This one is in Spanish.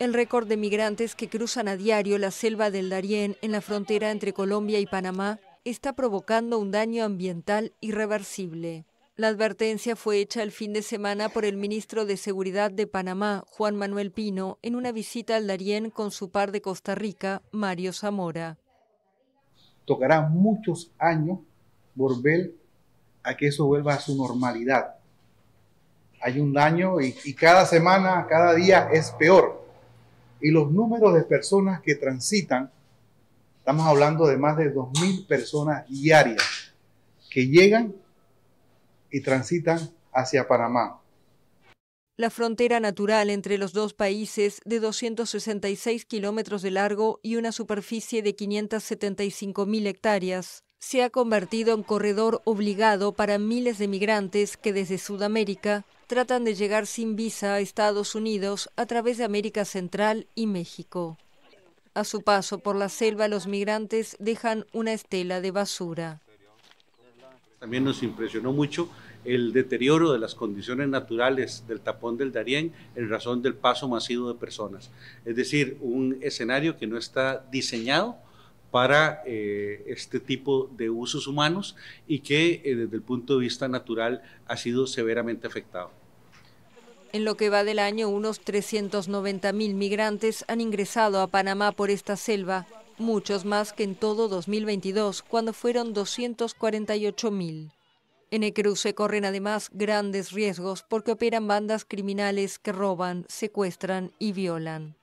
El récord de migrantes que cruzan a diario la selva del Darién en la frontera entre Colombia y Panamá está provocando un daño ambiental irreversible. La advertencia fue hecha el fin de semana por el ministro de Seguridad de Panamá, Juan Manuel Pino, en una visita al Darién con su par de Costa Rica, Mario Zamora. Tocará muchos años volver a que eso vuelva a su normalidad. Hay un daño y, y cada semana, cada día es peor y los números de personas que transitan, estamos hablando de más de 2.000 personas diarias que llegan y transitan hacia Panamá. La frontera natural entre los dos países, de 266 kilómetros de largo y una superficie de 575.000 hectáreas, se ha convertido en corredor obligado para miles de migrantes que desde Sudamérica tratan de llegar sin visa a Estados Unidos a través de América Central y México. A su paso por la selva, los migrantes dejan una estela de basura. También nos impresionó mucho el deterioro de las condiciones naturales del tapón del Darién en razón del paso masivo de personas. Es decir, un escenario que no está diseñado para eh, este tipo de usos humanos y que eh, desde el punto de vista natural ha sido severamente afectado. En lo que va del año, unos 390.000 migrantes han ingresado a Panamá por esta selva, muchos más que en todo 2022, cuando fueron 248.000. En el cruce corren además grandes riesgos porque operan bandas criminales que roban, secuestran y violan.